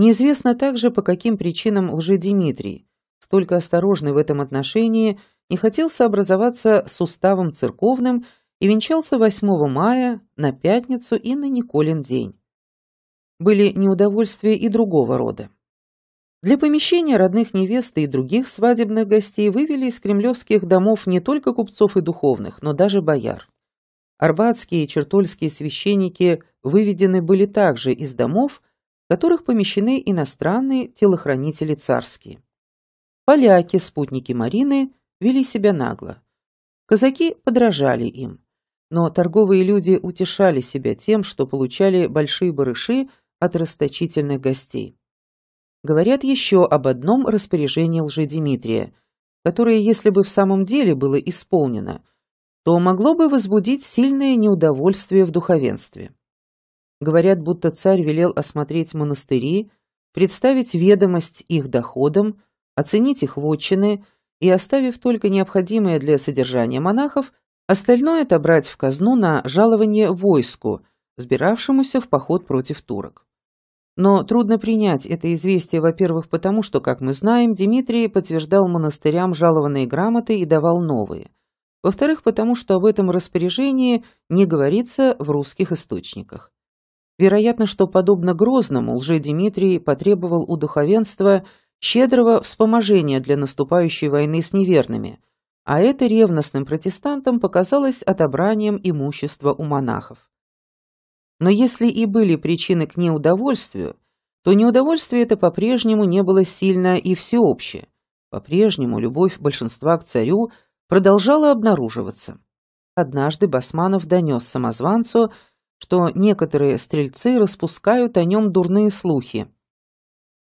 Неизвестно также, по каким причинам лжедимитрий, столько осторожный в этом отношении, не хотел сообразоваться с уставом церковным и венчался 8 мая на пятницу и на Николин день. Были неудовольствия и другого рода. Для помещения родных невесты и других свадебных гостей вывели из кремлевских домов не только купцов и духовных, но даже бояр. Арбатские и чертольские священники выведены были также из домов, которых помещены иностранные телохранители царские. Поляки, спутники Марины, вели себя нагло. Казаки подражали им. Но торговые люди утешали себя тем, что получали большие барыши от расточительных гостей. Говорят еще об одном распоряжении лжедимитрия, которое, если бы в самом деле было исполнено, то могло бы возбудить сильное неудовольствие в духовенстве. Говорят, будто царь велел осмотреть монастыри, представить ведомость их доходам, оценить их вотчины и, оставив только необходимое для содержания монахов, остальное отобрать в казну на жалование войску, сбиравшемуся в поход против турок. Но трудно принять это известие, во-первых, потому что, как мы знаем, Дмитрий подтверждал монастырям жалованные грамоты и давал новые. Во-вторых, потому что об этом распоряжении не говорится в русских источниках. Вероятно, что, подобно Грозному, Лже-Дмитрий потребовал у духовенства щедрого вспоможения для наступающей войны с неверными, а это ревностным протестантам показалось отобранием имущества у монахов. Но если и были причины к неудовольствию, то неудовольствие это по-прежнему не было сильно и всеобщее. По-прежнему любовь большинства к царю продолжала обнаруживаться. Однажды Басманов донес самозванцу – что некоторые стрельцы распускают о нем дурные слухи.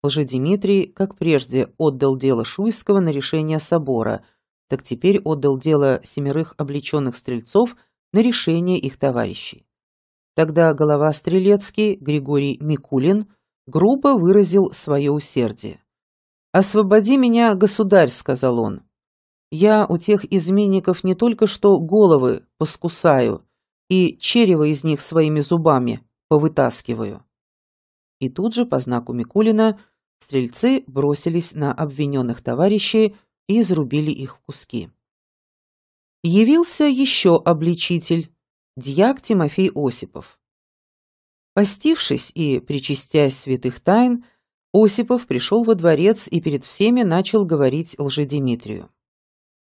Лжедимитрий, как прежде, отдал дело Шуйского на решение собора, так теперь отдал дело семерых облеченных стрельцов на решение их товарищей. Тогда голова Стрелецкий Григорий Микулин грубо выразил свое усердие. «Освободи меня, государь», — сказал он. «Я у тех изменников не только что головы поскусаю, и черево из них своими зубами повытаскиваю. И тут же, по знаку Микулина, стрельцы бросились на обвиненных товарищей и изрубили их в куски. Явился еще обличитель, дьяк Тимофей Осипов. Постившись и причастясь святых тайн, Осипов пришел во дворец и перед всеми начал говорить лжедимитрию.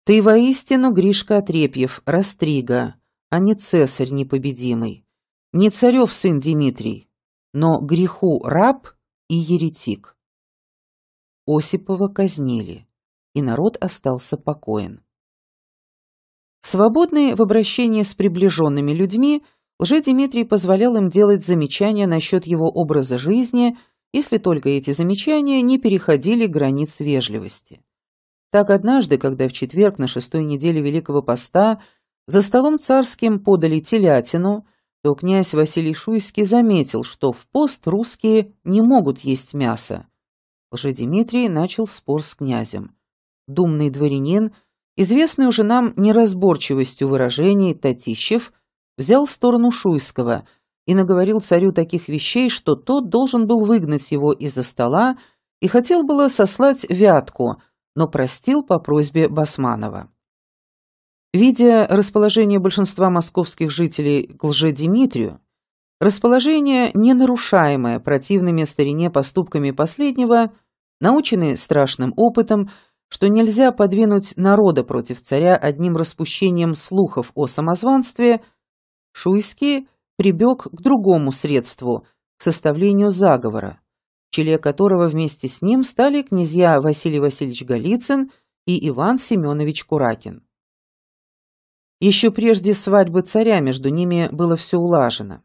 «Ты воистину, Гришка Отрепьев, растрига, а не цесарь непобедимый, не царев сын Дмитрий, но греху раб и еретик. Осипова казнили, и народ остался покоен. Свободные в обращении с приближенными людьми, лже-Дмитрий позволял им делать замечания насчет его образа жизни, если только эти замечания не переходили границ вежливости. Так однажды, когда в четверг на шестой неделе Великого Поста – за столом царским подали телятину, то князь Василий Шуйский заметил, что в пост русские не могут есть мясо. Лжедимитрий начал спор с князем. Думный дворянин, известный уже нам неразборчивостью выражений Татищев, взял сторону Шуйского и наговорил царю таких вещей, что тот должен был выгнать его из-за стола и хотел было сослать Вятку, но простил по просьбе Басманова. Видя расположение большинства московских жителей к Лже лжедимитрию, расположение, не нарушаемое противными старине поступками последнего, наученный страшным опытом, что нельзя подвинуть народа против царя одним распущением слухов о самозванстве, Шуйский прибег к другому средству – к составлению заговора, в челе которого вместе с ним стали князья Василий Васильевич Голицын и Иван Семенович Куракин. Еще прежде свадьбы царя между ними было все улажено.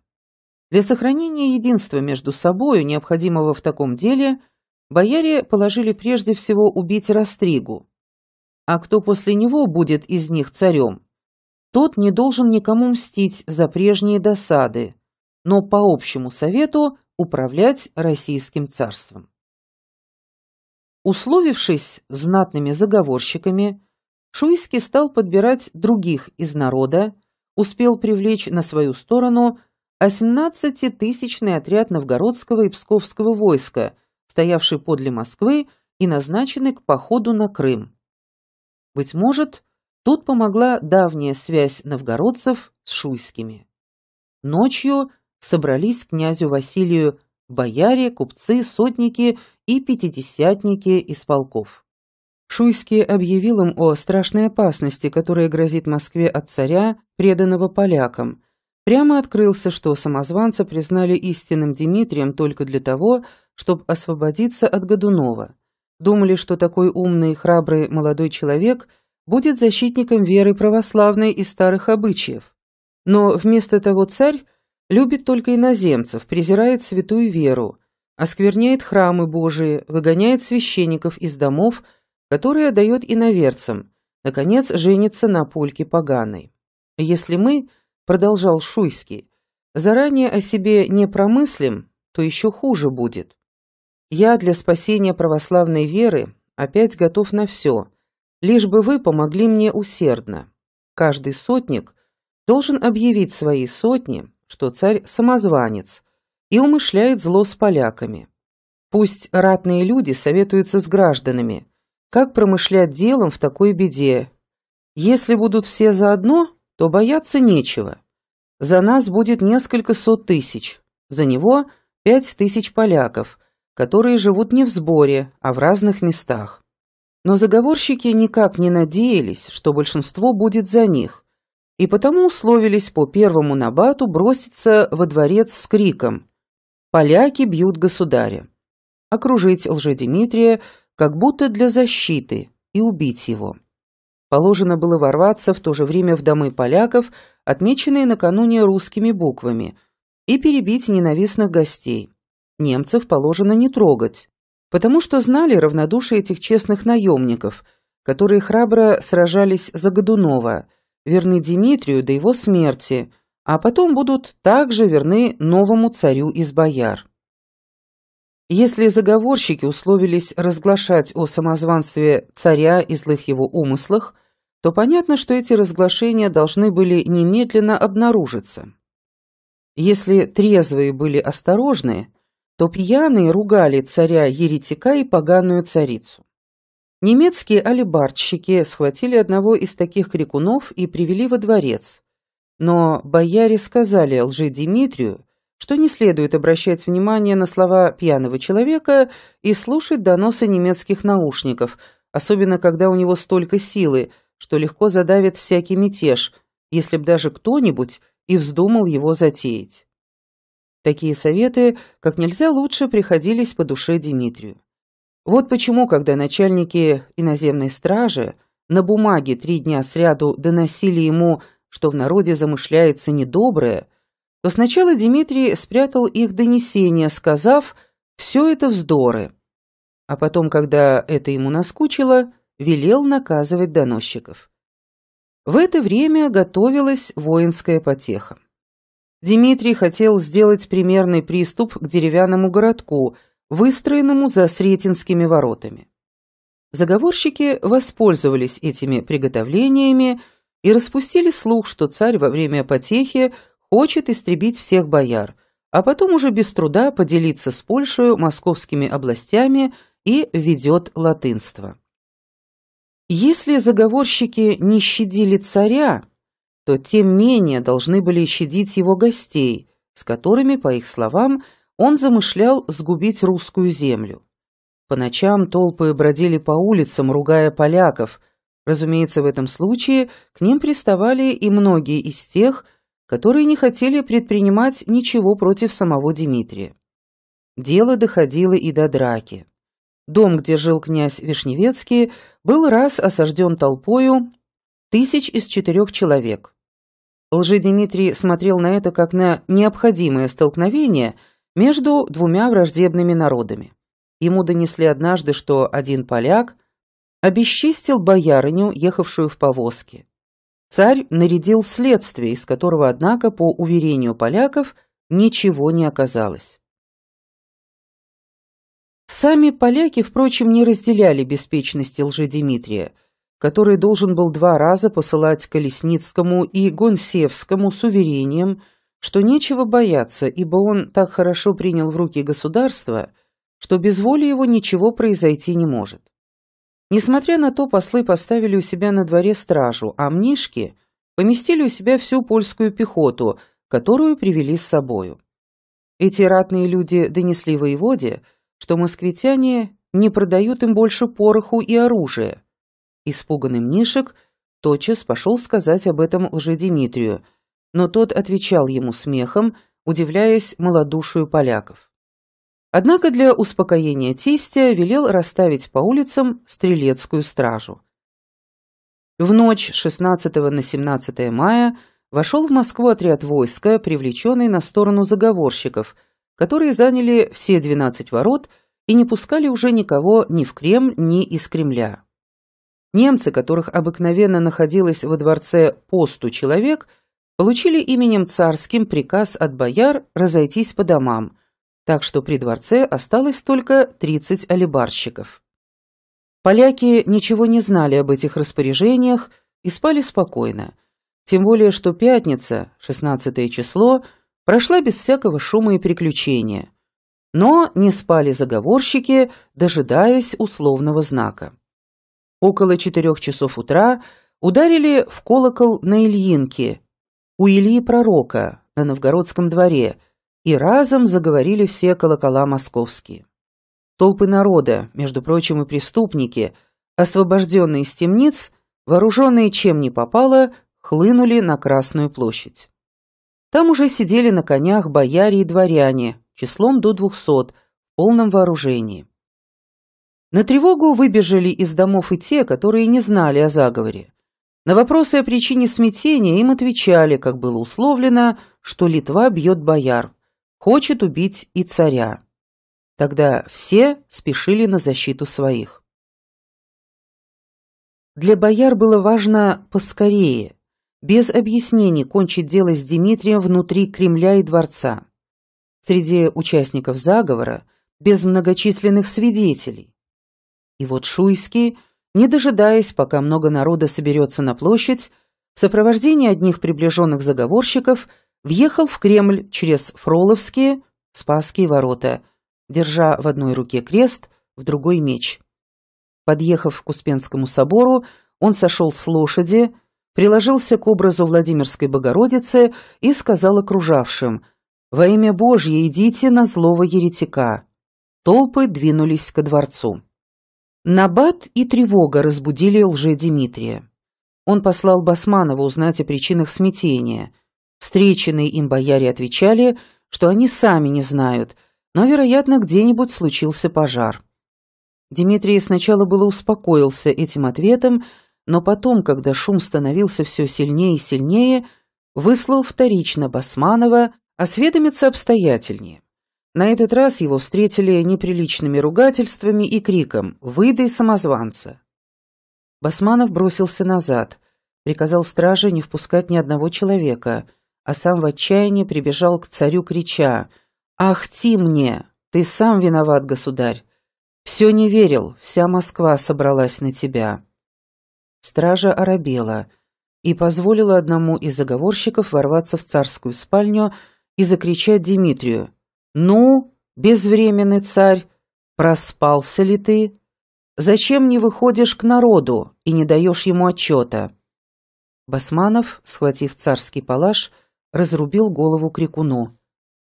Для сохранения единства между собою, необходимого в таком деле, бояре положили прежде всего убить Растригу. А кто после него будет из них царем, тот не должен никому мстить за прежние досады, но по общему совету управлять российским царством. Условившись знатными заговорщиками, Шуйский стал подбирать других из народа, успел привлечь на свою сторону 18-тысячный отряд новгородского и псковского войска, стоявший подле Москвы и назначенный к походу на Крым. Быть может, тут помогла давняя связь новгородцев с шуйскими. Ночью собрались князю Василию бояре, купцы, сотники и пятидесятники из полков. Шуйский объявил им о страшной опасности, которая грозит Москве от царя, преданного полякам. Прямо открылся, что самозванца признали истинным Дмитрием только для того, чтобы освободиться от Годунова. Думали, что такой умный и храбрый молодой человек будет защитником веры православной и старых обычаев. Но вместо того царь любит только иноземцев, презирает святую веру, оскверняет храмы Божии, выгоняет священников из домов – которое дает иноверцам, наконец женится на польке поганой. Если мы, продолжал Шуйский, заранее о себе не промыслим, то еще хуже будет. Я для спасения православной веры опять готов на все, лишь бы вы помогли мне усердно. Каждый сотник должен объявить своей сотне, что царь самозванец и умышляет зло с поляками. Пусть ратные люди советуются с гражданами, как промышлять делом в такой беде? Если будут все заодно, то бояться нечего. За нас будет несколько сот тысяч, за него пять тысяч поляков, которые живут не в сборе, а в разных местах. Но заговорщики никак не надеялись, что большинство будет за них, и потому условились по первому набату броситься во дворец с криком «Поляки бьют государя!» окружить Лжедимитрия как будто для защиты, и убить его. Положено было ворваться в то же время в домы поляков, отмеченные накануне русскими буквами, и перебить ненавистных гостей. Немцев положено не трогать, потому что знали равнодушие этих честных наемников, которые храбро сражались за Годунова, верны Дмитрию до его смерти, а потом будут также верны новому царю из бояр. Если заговорщики условились разглашать о самозванстве царя и злых его умыслах, то понятно, что эти разглашения должны были немедленно обнаружиться. Если трезвые были осторожны, то пьяные ругали царя-еретика и поганую царицу. Немецкие алибардщики схватили одного из таких крикунов и привели во дворец. Но бояре сказали лже лжедимитрию, что не следует обращать внимание на слова пьяного человека и слушать доносы немецких наушников, особенно когда у него столько силы, что легко задавит всякий мятеж, если б даже кто-нибудь и вздумал его затеять. Такие советы как нельзя лучше приходились по душе Дмитрию. Вот почему, когда начальники иноземной стражи на бумаге три дня сряду доносили ему, что в народе замышляется недоброе – то сначала Дмитрий спрятал их донесения, сказав «все это вздоры». А потом, когда это ему наскучило, велел наказывать доносчиков. В это время готовилась воинская потеха. Дмитрий хотел сделать примерный приступ к деревянному городку, выстроенному за Сретенскими воротами. Заговорщики воспользовались этими приготовлениями и распустили слух, что царь во время потехи хочет истребить всех бояр, а потом уже без труда поделиться с Польшей московскими областями и ведет латынство. Если заговорщики не щадили царя, то тем менее должны были щадить его гостей, с которыми, по их словам, он замышлял сгубить русскую землю. По ночам толпы бродили по улицам, ругая поляков. Разумеется, в этом случае к ним приставали и многие из тех, которые не хотели предпринимать ничего против самого Дмитрия. Дело доходило и до драки. Дом, где жил князь Вишневецкий, был раз осажден толпою тысяч из четырех человек. Лжедимитрий смотрел на это как на необходимое столкновение между двумя враждебными народами. Ему донесли однажды, что один поляк обесчистил боярыню, ехавшую в повозке. Царь нарядил следствие, из которого, однако, по уверению поляков, ничего не оказалось. Сами поляки, впрочем, не разделяли беспечности лжи Дмитрия, который должен был два раза посылать Колесницкому и Гонсевскому с уверением, что нечего бояться, ибо он так хорошо принял в руки государство, что без воли его ничего произойти не может. Несмотря на то, послы поставили у себя на дворе стражу, а мнишки поместили у себя всю польскую пехоту, которую привели с собою. Эти ратные люди донесли воеводе, что москвитяне не продают им больше пороху и оружия. Испуганный Мнишек тотчас пошел сказать об этом лжедимитрию, но тот отвечал ему смехом, удивляясь малодушию поляков. Однако для успокоения тестя велел расставить по улицам стрелецкую стражу. В ночь 16 на 17 мая вошел в Москву отряд войска, привлеченный на сторону заговорщиков, которые заняли все 12 ворот и не пускали уже никого ни в Кремль, ни из Кремля. Немцы, которых обыкновенно находилось во дворце посту человек, получили именем царским приказ от бояр разойтись по домам – так что при дворце осталось только 30 алибарщиков. Поляки ничего не знали об этих распоряжениях и спали спокойно, тем более что пятница, 16 число, прошла без всякого шума и приключения. Но не спали заговорщики, дожидаясь условного знака. Около четырех часов утра ударили в колокол на Ильинке, у Ильи Пророка, на новгородском дворе – и разом заговорили все колокола московские. Толпы народа, между прочим, и преступники, освобожденные из темниц, вооруженные чем не попало, хлынули на Красную площадь. Там уже сидели на конях бояре и дворяне, числом до двухсот, в полном вооружении. На тревогу выбежали из домов и те, которые не знали о заговоре. На вопросы о причине смятения им отвечали, как было условлено, что Литва бьет бояр хочет убить и царя. Тогда все спешили на защиту своих. Для бояр было важно поскорее, без объяснений, кончить дело с Дмитрием внутри Кремля и дворца. Среди участников заговора без многочисленных свидетелей. И вот Шуйский, не дожидаясь, пока много народа соберется на площадь, в сопровождении одних приближенных заговорщиков въехал в Кремль через Фроловские, Спасские ворота, держа в одной руке крест, в другой меч. Подъехав к Успенскому собору, он сошел с лошади, приложился к образу Владимирской Богородицы и сказал окружавшим «Во имя Божье идите на злого еретика». Толпы двинулись ко дворцу. Набат и тревога разбудили лже Дмитрия. Он послал Басманова узнать о причинах смятения – Встреченные им бояре отвечали, что они сами не знают, но, вероятно, где-нибудь случился пожар. Дмитрий сначала было успокоился этим ответом, но потом, когда шум становился все сильнее и сильнее, выслал вторично Басманова осведомиться обстоятельнее. На этот раз его встретили неприличными ругательствами и криком «Выдай самозванца!». Басманов бросился назад, приказал страже не впускать ни одного человека – а сам в отчаянии прибежал к царю, крича «Ах мне! Ты сам виноват, государь! Все не верил, вся Москва собралась на тебя!» Стража оробела и позволила одному из заговорщиков ворваться в царскую спальню и закричать Дмитрию «Ну, безвременный царь, проспался ли ты? Зачем не выходишь к народу и не даешь ему отчета?» Басманов, схватив царский палаш, разрубил голову крикуну.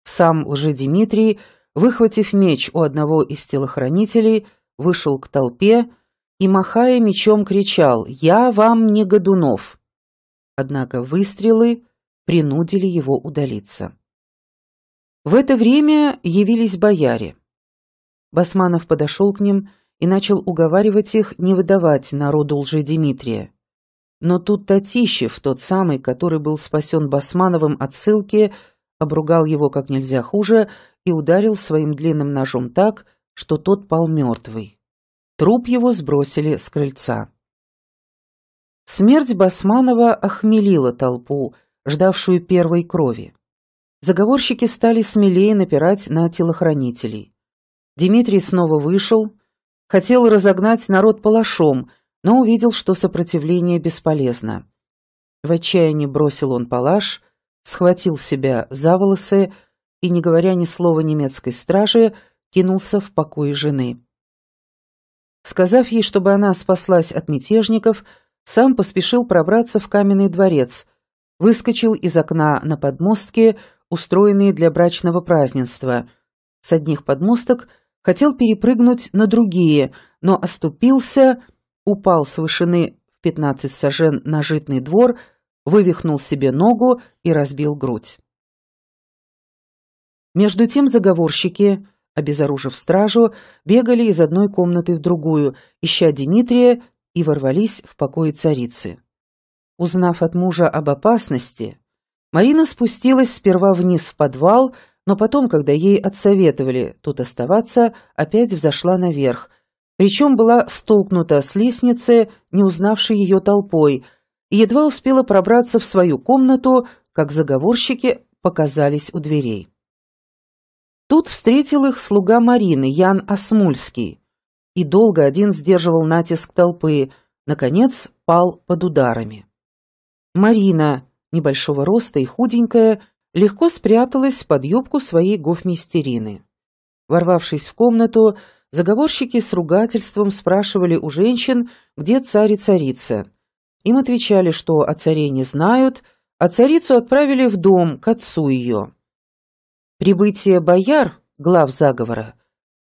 Сам лжедимитрий, выхватив меч у одного из телохранителей, вышел к толпе и, махая мечом, кричал «Я вам не Годунов!». Однако выстрелы принудили его удалиться. В это время явились бояре. Басманов подошел к ним и начал уговаривать их не выдавать народу лжедимитрия. Но тут Татищев, тот самый, который был спасен Басмановым от ссылки, обругал его как нельзя хуже и ударил своим длинным ножом так, что тот пал мертвый. Труп его сбросили с крыльца. Смерть Басманова охмелила толпу, ждавшую первой крови. Заговорщики стали смелее напирать на телохранителей. Дмитрий снова вышел, хотел разогнать народ палашом – но увидел, что сопротивление бесполезно. В отчаянии бросил он палаш, схватил себя за волосы и, не говоря ни слова немецкой страже, кинулся в покой жены. Сказав ей, чтобы она спаслась от мятежников, сам поспешил пробраться в каменный дворец, выскочил из окна на подмостки, устроенные для брачного празднества. С одних подмосток хотел перепрыгнуть на другие, но оступился упал с вышины в 15 сажен на житный двор, вывихнул себе ногу и разбил грудь. Между тем заговорщики, обезоружив стражу, бегали из одной комнаты в другую, ища Дмитрия, и ворвались в покои царицы. Узнав от мужа об опасности, Марина спустилась сперва вниз в подвал, но потом, когда ей отсоветовали тут оставаться, опять взошла наверх – причем была столкнута с лестницы, не узнавшей ее толпой, и едва успела пробраться в свою комнату, как заговорщики показались у дверей. Тут встретил их слуга Марины, Ян Осмульский, и долго один сдерживал натиск толпы, наконец пал под ударами. Марина, небольшого роста и худенькая, легко спряталась под юбку своей гофмистерины. Ворвавшись в комнату, Заговорщики с ругательством спрашивали у женщин, где царь и царица. Им отвечали, что о царе не знают, а царицу отправили в дом к отцу ее. Прибытие бояр, глав заговора,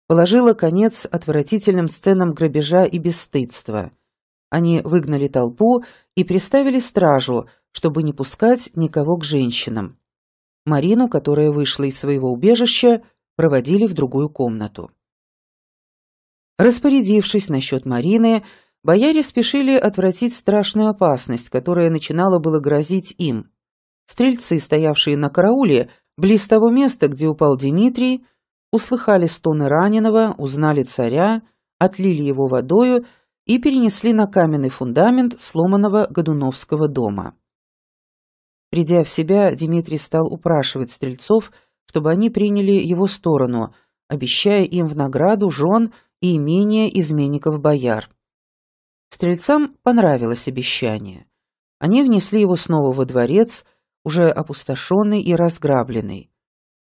положило конец отвратительным сценам грабежа и бесстыдства. Они выгнали толпу и приставили стражу, чтобы не пускать никого к женщинам. Марину, которая вышла из своего убежища, проводили в другую комнату. Распорядившись насчет Марины, бояре спешили отвратить страшную опасность, которая начинала было грозить им. Стрельцы, стоявшие на карауле, близ того места, где упал Дмитрий, услыхали стоны раненого, узнали царя, отлили его водою и перенесли на каменный фундамент сломанного Годуновского дома. Придя в себя, Дмитрий стал упрашивать стрельцов, чтобы они приняли его сторону, обещая им в награду жен и имения изменников-бояр. Стрельцам понравилось обещание. Они внесли его снова во дворец, уже опустошенный и разграбленный.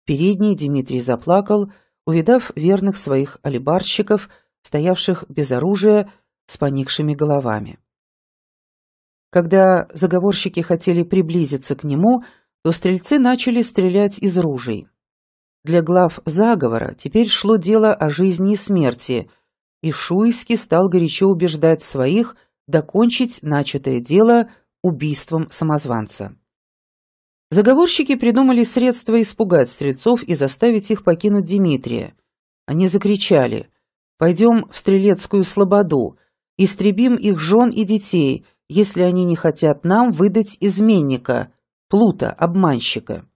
Передний Дмитрий заплакал, увидав верных своих алибарщиков, стоявших без оружия, с поникшими головами. Когда заговорщики хотели приблизиться к нему, то стрельцы начали стрелять из ружей. Для глав заговора теперь шло дело о жизни и смерти, и Шуйский стал горячо убеждать своих докончить начатое дело убийством самозванца. Заговорщики придумали средства испугать стрельцов и заставить их покинуть Дмитрия. Они закричали «Пойдем в Стрелецкую Слободу, истребим их жен и детей, если они не хотят нам выдать изменника, плута, обманщика».